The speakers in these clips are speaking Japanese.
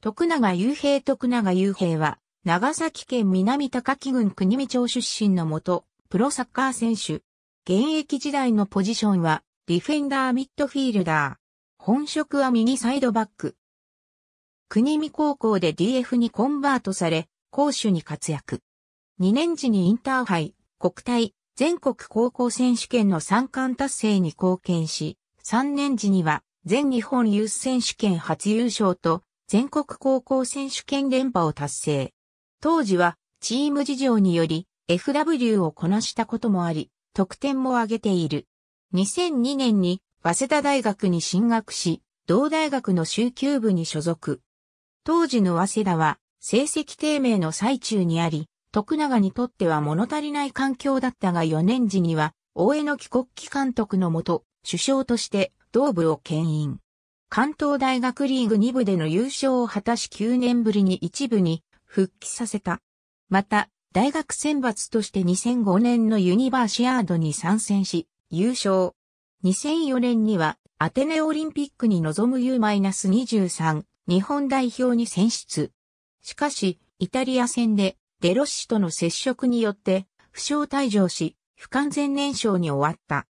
徳永雄平徳永雄平は、長崎県南高木郡国見町出身のもと、プロサッカー選手。現役時代のポジションは、ディフェンダーミッドフィールダー。本職は右サイドバック。国見高校で DF にコンバートされ、攻守に活躍。2年時にインターハイ、国体、全国高校選手権の3冠達成に貢献し、3年時には全日本ユース選手権初優勝と全国高校選手権連覇を達成。当時はチーム事情により FW をこなしたこともあり、得点も上げている。2002年に早稲田大学に進学し、同大学の集級部に所属。当時の早稲田は成績低迷の最中にあり、徳永にとっては物足りない環境だったが4年時には、大江の帰国期監督のもと、首相として同部を牽引。関東大学リーグ2部での優勝を果たし9年ぶりに一部に復帰させた。また、大学選抜として2005年のユニバーシアードに参戦し、優勝。2004年には、アテネオリンピックに臨む U-23 日本代表に選出。しかし、イタリア戦でデロッシとの接触によって、負傷退場し、不完全燃焼に終わった。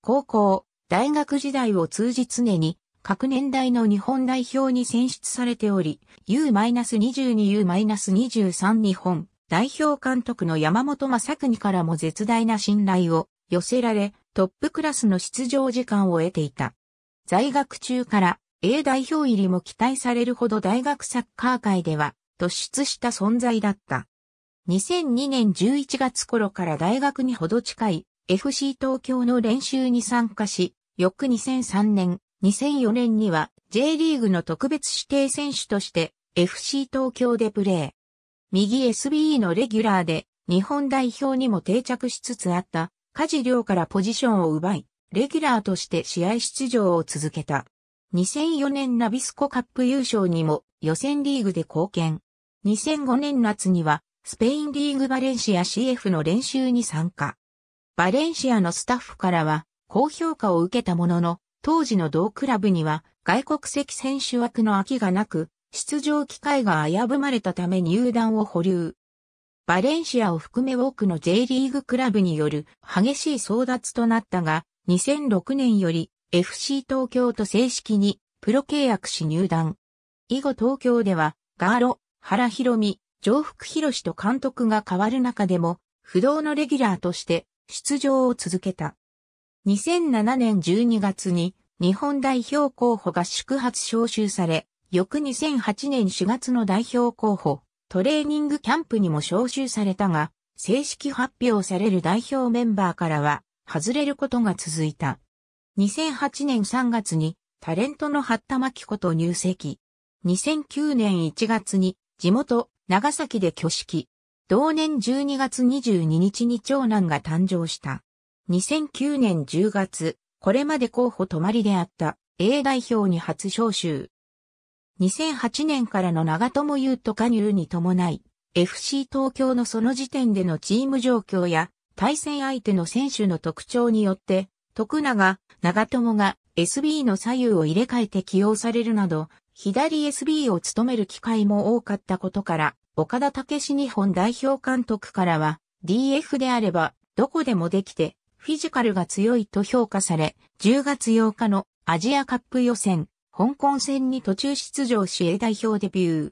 高校、大学時代を通じ常に各年代の日本代表に選出されており、U-22、U-23 日本代表監督の山本正にからも絶大な信頼を寄せられ、トップクラスの出場時間を得ていた。在学中から A 代表入りも期待されるほど大学サッカー界では突出した存在だった。2002年11月頃から大学にほど近い FC 東京の練習に参加し、翌2003年2004年には J リーグの特別指定選手として FC 東京でプレー。右 SBE のレギュラーで日本代表にも定着しつつあった事亮からポジションを奪い、レギュラーとして試合出場を続けた。2004年ナビスコカップ優勝にも予選リーグで貢献。2005年夏にはスペインリーグバレンシア CF の練習に参加。バレンシアのスタッフからは高評価を受けたものの当時の同クラブには外国籍選手枠の空きがなく、出場機会が危ぶまれたため入団を保留。バレンシアを含め多くの J リーグクラブによる激しい争奪となったが、2006年より FC 東京と正式にプロ契約し入団。以後東京では、ガーロ、原博美、上福博と監督が変わる中でも、不動のレギュラーとして出場を続けた。2007年12月に日本代表候補が宿発招集され、翌2008年4月の代表候補、トレーニングキャンプにも招集されたが、正式発表される代表メンバーからは、外れることが続いた。2008年3月に、タレントの八田真紀子と入籍。2009年1月に、地元、長崎で挙式。同年12月22日に長男が誕生した。2009年10月、これまで候補止まりであった A 代表に初招集。2008年からの長友優と加入に伴い、FC 東京のその時点でのチーム状況や対戦相手の選手の特徴によって、徳永、長友が SB の左右を入れ替えて起用されるなど、左 SB を務める機会も多かったことから、岡田武史日本代表監督からは、DF であれば、どこでもできて、フィジカルが強いと評価され、10月8日のアジアカップ予選、香港戦に途中出場し A 代表デビュー。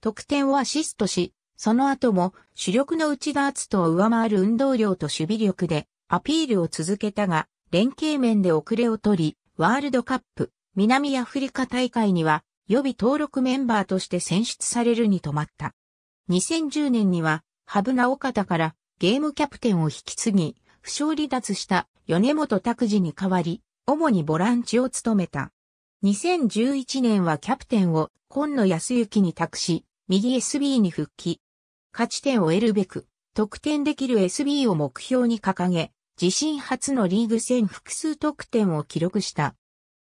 得点をアシストし、その後も主力の内田篤人を上回る運動量と守備力でアピールを続けたが、連携面で遅れを取り、ワールドカップ南アフリカ大会には予備登録メンバーとして選出されるに止まった。2010年には、ハブナオカタからゲームキャプテンを引き継ぎ、負傷離脱した米本拓司に代わり、主にボランチを務めた。2011年はキャプテンを今野康之に託し、右 SB に復帰。勝ち点を得るべく、得点できる SB を目標に掲げ、自身初のリーグ戦複数得点を記録した。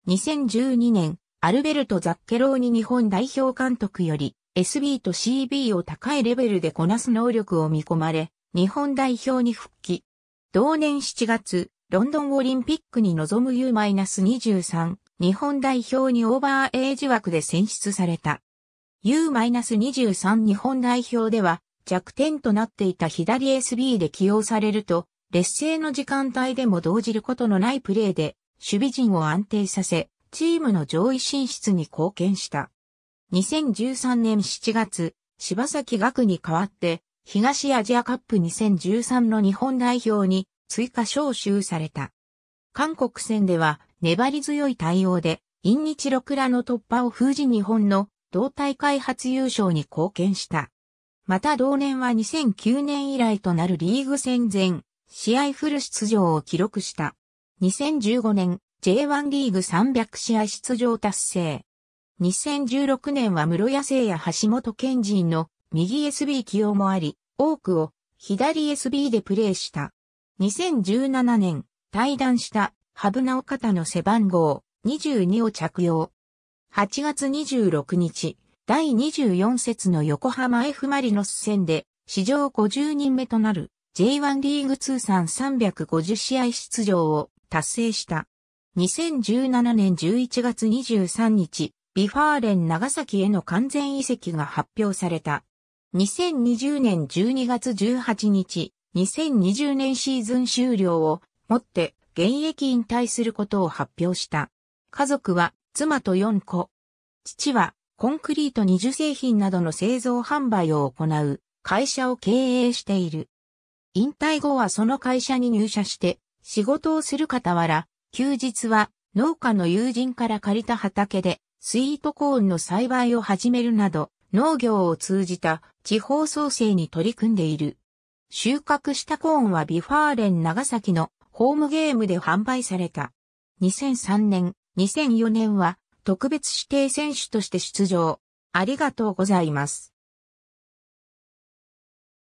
2012年、アルベルト・ザッケローニ日本代表監督より、SB と CB を高いレベルでこなす能力を見込まれ、日本代表に復帰。同年7月、ロンドンオリンピックに臨む U-23 日本代表にオーバーエイジ枠で選出された。U-23 日本代表では弱点となっていた左 SB で起用されると、劣勢の時間帯でも動じることのないプレーで守備陣を安定させ、チームの上位進出に貢献した。2013年7月、柴崎学に代わって東アジアカップ2013の日本代表に追加招集された。韓国戦では粘り強い対応で、陰日クらの突破を封じ日本の同大会初優勝に貢献した。また同年は2009年以来となるリーグ戦前、試合フル出場を記録した。2015年、J1 リーグ300試合出場達成。2016年は室谷聖也橋本賢人の右 SB 起用もあり、多くを左 SB でプレーした。2017年、退団したハブナオカタの背番号22を着用。8月26日、第24節の横浜 F マリノス戦で、史上50人目となる J1 リーグ通算350試合出場を達成した。2017年11月23日、ビファーレン長崎への完全移籍が発表された。2020年12月18日、2020年シーズン終了をもって現役引退することを発表した。家族は妻と4子。父はコンクリート二重製品などの製造販売を行う会社を経営している。引退後はその会社に入社して仕事をする傍ら、休日は農家の友人から借りた畑でスイートコーンの栽培を始めるなど農業を通じた地方創生に取り組んでいる。収穫したコーンはビファーレン長崎のホームゲームで販売された。2003年、2004年は特別指定選手として出場。ありがとうございます。